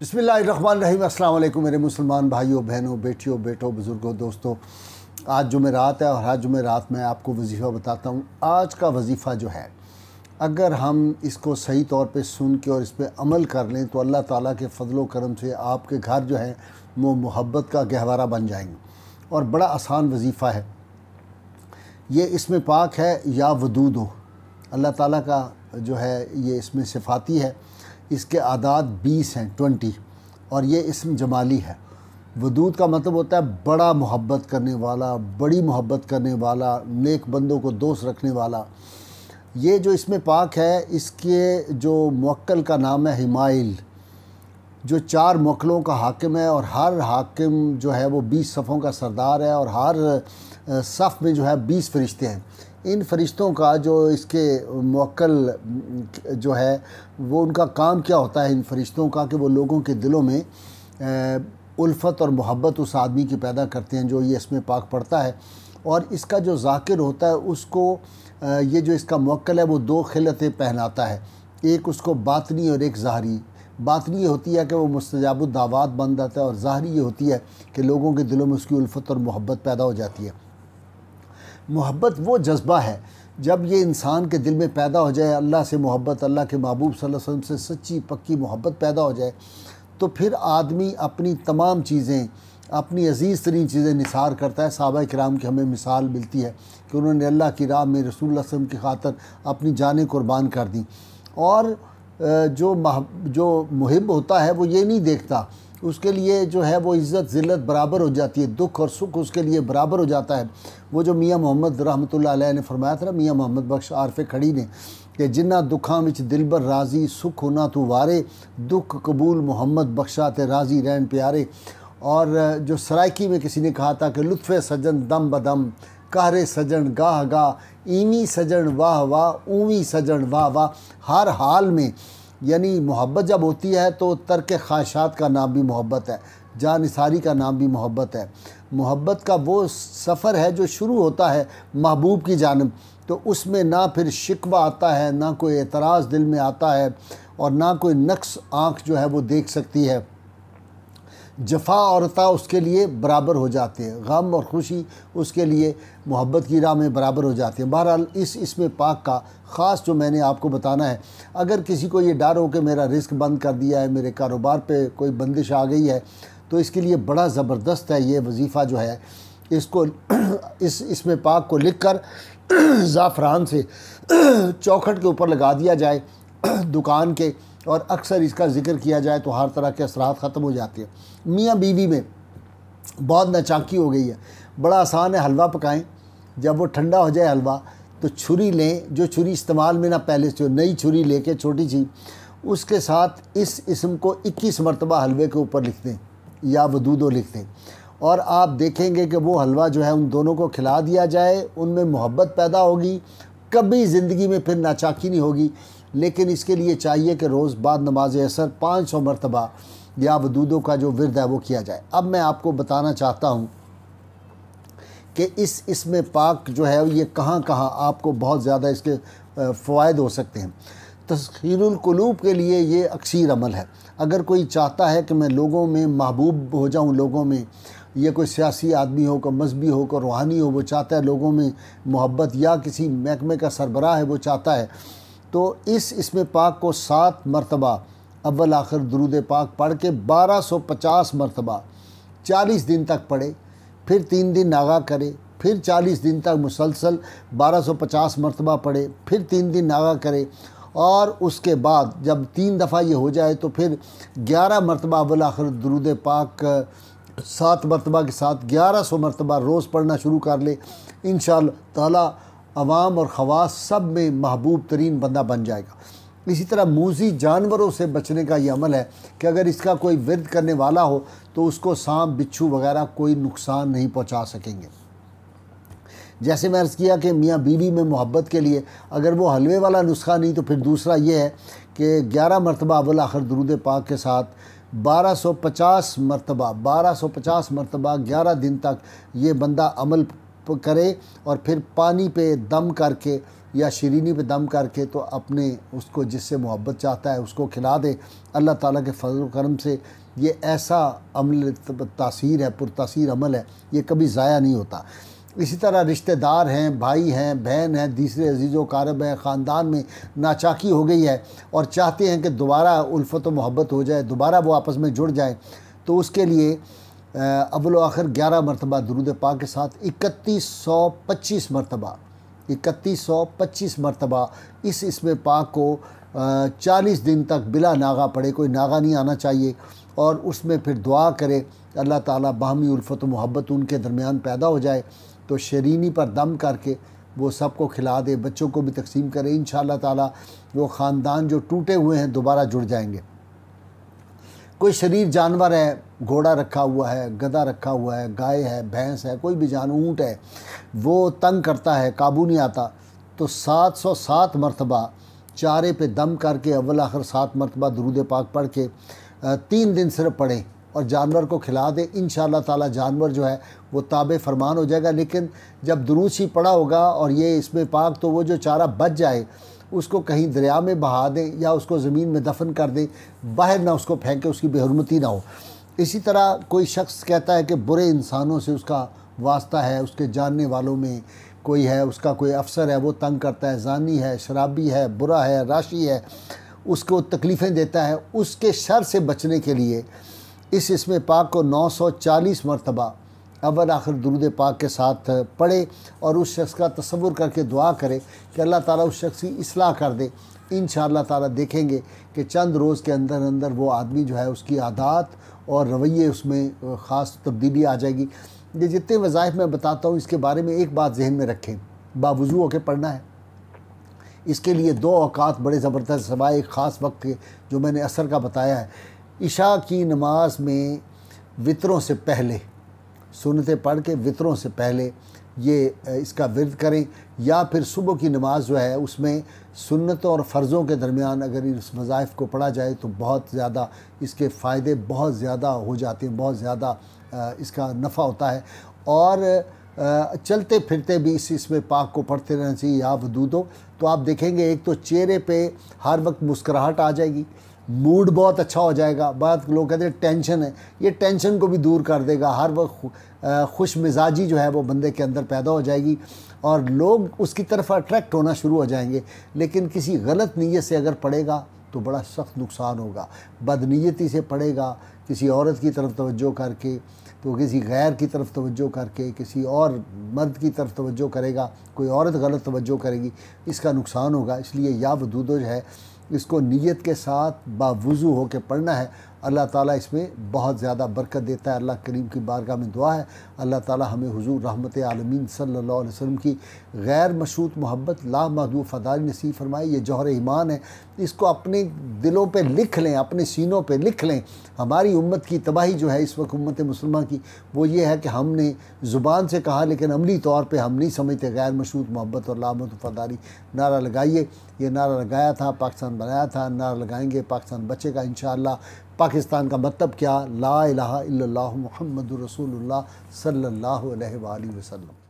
बसमिलीम अल्लाम मेरे मुसलमान भाइयों बहनों बेटियों बेटों बुज़ुर्गों दोस्तों आज जुमेरात है और हर जुमेरात मैं आपको वजीफ़ा बताता हूँ आज का वजीफ़ा जो है अगर हम इसको सही तौर पे सुन के और इस पर अमल कर लें तो अल्लाह ताला के फजलो करम से आपके घर जो हैं वो मोहब्बत का गहवारा बन जाएंगे और बड़ा आसान वजीफ़ा है ये इसमें पाक है या वदूद हो अल्लाह ताला का जो है ये इसमें सिफाती है इसके आदाद बीस हैं ट्वेंटी और ये इसम जमाली है वदूद का मतलब होता है बड़ा मोहब्बत करने वाला बड़ी मोहब्बत करने वाला नेक बंदों को दोस्त रखने वाला ये जो इसमें पाक है इसके जो मक्ल का नाम है हिमाइल जो चार मकलों का हाकिम है और हर हाकिम जो है वो बीस सफ़ों का सरदार है और हर सफ़ में जो है बीस फरिश्ते हैं इन फरिश्तों का जो इसके मक्ल जो है वो उनका काम क्या होता है इन फरिश्तों का कि वो लोगों के दिलों में उल्फत और मोहब्बत उस आदमी की पैदा करते हैं जो ये इसमें पाक पड़ता है और इसका जो जाकिर होता है उसको ये जो इसका मक्ल है वो दो खिलतें पहनाता है एक उसको बातनी और एक ज़ाहरी बातनी ये होती है कि वो मुस्तजाबुद दावात बन जाता है और ज़ाहरी ये होती है कि लोगों के दिलों में उसकी उल्फत और मोहब्बत पैदा हो जाती है मोहब्बत वो जज्बा है जब ये इंसान के दिल में पैदा हो जाए अल्लाह से मोहब्बत अल्लाह के महबूब सल्लल्लाहु अलैहि वसल्लम से सच्ची पक्की मोहब्बत पैदा हो जाए तो फिर आदमी अपनी तमाम चीज़ें अपनी अजीज़ तरीन चीज़ें निसार करता है सहाबा कराम की हमें मिसाल मिलती है कि उन्होंने अल्लाह की राह में रसूल वसम की खातर अपनी जानें कुर्बान कर दी और जो जो मुहिब होता है वो ये नहीं देखता उसके लिए जो है वो इज़्ज़त ज़िल्लत बराबर हो जाती है दुख और सुख उसके लिए बराबर हो जाता है वो जो मियाँ मोहम्मद रहमत ने फरमाया था मियाँ मोहम्मद बख्श आरफ खड़ी ने कि जिन्ना दुखा दिल दिलबर राजी सुख होना तो वारे दुख कबूल मोहम्मद बख्शा ते राजी रहन प्यारे और जो सराकी में किसी ने कहा था कि लुत्फ़ सजन दम बदम कहरे सजन गाह गाह ईमी सजन वाह वाह ऊमी सजन वाह वाह हर हाल में यानी मोहब्बत जब होती है तो तर्क ख्वाहिशात का नाम भी मोहब्बत है जान का नाम भी मोहब्बत है मोहब्बत का वो सफ़र है जो शुरू होता है महबूब की जानब तो उसमें ना फिर शिकवा आता है ना कोई एतराज़ दिल में आता है और ना कोई नक्स आँख जो है वो देख सकती है जफा और ता उसके लिए बराबर हो जाते हैं गम और खुशी उसके लिए मोहब्बत की राह में बराबर हो जाते हैं बहरहाल इस इसमें पाक का ख़ास जो मैंने आपको बताना है अगर किसी को ये डर हो कि मेरा रिस्क बंद कर दिया है मेरे कारोबार पे कोई बंदिश आ गई है तो इसके लिए बड़ा ज़बरदस्त है ये वजीफ़ा जो है इसको इस इसमें पाक को लिख कर ज़ाफ़रान से चौखट के ऊपर लगा दिया जाए दुकान के और अक्सर इसका जिक्र किया जाए तो हर तरह के असरात ख़त्म हो जाते हैं मियाँ बीवी में बहुत नचाकी हो गई है बड़ा आसान है हलवा पकाएं जब वो ठंडा हो जाए हलवा तो छुरी लें जो छुरी इस्तेमाल में ना पहले से हो नई छुरी लेके छोटी सी उसके साथ इस इसम को 21 मरतबा हलवे के ऊपर लिख दें या वदूदो लिख दें और आप देखेंगे कि वो हलवा जो है उन दोनों को खिला दिया जाए उनमें मोहब्बत पैदा होगी कभी ज़िंदगी में फिर नाचाकी नहीं होगी लेकिन इसके लिए चाहिए कि रोज़ बाद नमाज असर पाँच सौ मरतबा या वदूदों का जो विरद है वो किया जाए अब मैं आपको बताना चाहता हूँ कि इस इसमें पाक जो है ये कहाँ कहाँ आपको बहुत ज़्यादा इसके फ़वाद हो सकते हैं तस्खीरकलूब के लिए ये अक्सर अमल है अगर कोई चाहता है कि मैं लोगों में महबूब हो जाऊँ लोगों में यह कोई सियासी आदमी हो कोई मजहबी हो कोई रूहानी हो वो चाहता है लोगों में मोहब्बत या किसी महकमे का सरबराह है वो चाहता है तो इस इसमें पाक को सात मरतबा अव्वल आखिर दरूद पाक पढ़ के बारह सौ पचास मरतबा चालीस दिन तक पढ़े फिर तीन दिन नागा करे फिर चालीस दिन तक मुसलसल बारह सौ पचास मरतबा पढ़े फिर तीन दिन नागा करे और उसके बाद जब तीन दफ़ा ये हो जाए तो फिर ग्यारह मरतबा अवल आखिर दरूद पाक सात मरतबा के साथ ग्यारह सौ मरतबा रोज़ पढ़ना शुरू कर ले इन ताला आवाम और खवास सब में महबूब तरीन बंदा बन जाएगा इसी तरह मूजी जानवरों से बचने का ये अमल है कि अगर इसका कोई विरद करने वाला हो तो उसको सांप बिच्छू वगैरह कोई नुकसान नहीं पहुंचा सकेंगे जैसे मैं अर्ज़ किया कि मियाँ बीवी में मोहब्बत के लिए अगर वो हलवे वाला नुस्खा नहीं तो फिर दूसरा ये है कि ग्यारह मरतबा अवल आखिर दरूद पाक के साथ 1250 मरतबा 1250 मरतबा 11 दिन तक ये बंदा अमल करे और फिर पानी पे दम करके या शरीनी पे दम करके तो अपने उसको जिससे मोहब्बत चाहता है उसको खिला दे अल्लाह ताला के फजल करम से ये ऐसा अमल तासीर है पुरतासीर अमल है ये कभी ज़ाया नहीं होता इसी तरह रिश्तेदार हैं भाई हैं बहन हैं तीसरे अजीज़ों कारब हैं ख़ानदान में नाचाकी हो गई है और चाहते हैं कि दोबारा उल्फत मोहब्बत हो जाए दोबारा वो आपस में जुड़ जाए तो उसके लिए अव्वल आखिर ग्यारह मरतबा दरूद पा के साथ इकतीस सौ पच्चीस मरतबा इकतीस सौ पच्चीस मरतबा इस इसमें पाक को चालीस दिन तक बिला नागा पड़े कोई नागा नहीं आना चाहिए और उसमें फिर दुआ करे अल्लाह ताला बाहमी उल्फत मोहब्बत उनके दरमियान पैदा हो जाए तो शरीनी पर दम करके वो सबको खिला दे बच्चों को भी तकसीम करे इन ताला वो ख़ानदान जो टूटे हुए हैं दोबारा जुड़ जाएंगे कोई शरीफ जानवर है घोड़ा रखा हुआ है गधा रखा हुआ है गाय है भैंस है कोई भी जान ऊँट है वो तंग करता है काबू नहीं आता तो सात सौ सात मरतबा चारे पे दम करके अव्वल आखिर सात मरतबा दरूद पाक पढ़ के तीन दिन सिर्फ पढ़ें और जानवर को खिला दें इन ताला जानवर जो है वो ताब फरमान हो जाएगा लेकिन जब दुरूस ही पड़ा होगा और ये इसमें पाक तो वो जो चारा बच जाए उसको कहीं दरिया में बहा दें या उसको ज़मीन में दफन कर दें बाहर ना उसको फेंके उसकी बेहरमती ना हो इसी तरह कोई शख्स कहता है कि बुरे इंसानों से उसका वास्ता है उसके जानने वालों में कोई है उसका कोई अफसर है वो तंग करता है जानी है शराबी है बुरा है राशि है उसको तकलीफ़ें देता है उसके शर से बचने के लिए इस इसमें पाक को 940 मरतबा अवल आखिर दुरुद पाक के साथ पढ़े और उस शख्स का तस्वुर करके दुआ करे कि अल्लाह ताला उस शख्स की असलाह कर दे इन ताला देखेंगे कि चंद रोज़ के अंदर अंदर वो आदमी जो है उसकी आदात और रवैये उसमें ख़ास तब्दीली आ जाएगी ये जितने वज़ाइफ मैं बताता हूँ इसके बारे में एक बात जहन में रखें बावजू होकर पढ़ना है इसके लिए दो अवकात बड़े ज़बरदस्त सवाए एक ख़ास वक्त के जो मैंने असर का बताया है इशा की नमाज में वितरों से पहले सुनते पढ़ के वितरों से पहले ये इसका विरद करें या फिर सुबह की नमाज जो है उसमें सुन्नतों और फ़र्ज़ों के दरमियान अगर इस मजाइफ को पढ़ा जाए तो बहुत ज़्यादा इसके फ़ायदे बहुत ज़्यादा हो जाते हैं बहुत ज़्यादा इसका नफ़ा होता है और चलते फिरते भी इस इसमें पाक को पढ़ते रहना चाहिए या वदूदों तो आप देखेंगे एक तो चेहरे पर हर वक्त मुस्कुराहट आ जाएगी मूड बहुत अच्छा हो जाएगा बात लोग कहते हैं टेंशन है ये टेंशन को भी दूर कर देगा हर वक्त खुश मिजाजी जो है वो बंदे के अंदर पैदा हो जाएगी और लोग उसकी तरफ अट्रैक्ट होना शुरू हो जाएंगे लेकिन किसी गलत नीयत से अगर पड़ेगा तो बड़ा सख्त नुकसान होगा बदनीयती से पड़ेगा किसी औरत की तरफ तवज्जो करके तो किसी गैर की तरफ तवज्जो करके किसी और मर्द की तरफ तवज्जो करेगा कोई औरत गलत तवज्जो करेगी इसका नुकसान होगा इसलिए या वदूदो जो है इसको नीयत के साथ बावजू होकर पढ़ना है अल्लाह ताला इसमें बहुत ज़्यादा बरकत देता है अल्लाह करीम की बारगाह में दुआ है अल्लाह ताला हमें हुजूर रहमत आलमीन सल्लल्लाहु अलैहि वसल्लम की गैर मशरूत मोहब्बत लामहदूद फ़दाज नसीब फरमाई ये जौहर ईमान है इसको अपने दिलों पे लिख लें अपने सीनों पे लिख लें हमारी उम्मत की तबाही जो है इस वक्त उम्मत मुसलमान की वो ये है कि हमने ज़ुबान से कहा लेकिन अमली तौर पर हम नहीं समझते गैर मशरूत मोहब्बत और लामहदूद फ़दारी नारा लगाइए ये नारा लगाया था पाकिस्तान बनाया था नारा लगाएंगे पाकिस्तान बचेगा इन पाकिस्तान का मतलब क्या ला इलाहा इल्लल्लाहु मुहम्मदुर रसूलुल्लाह सल्लल्लाहु अलैहि वसल्लम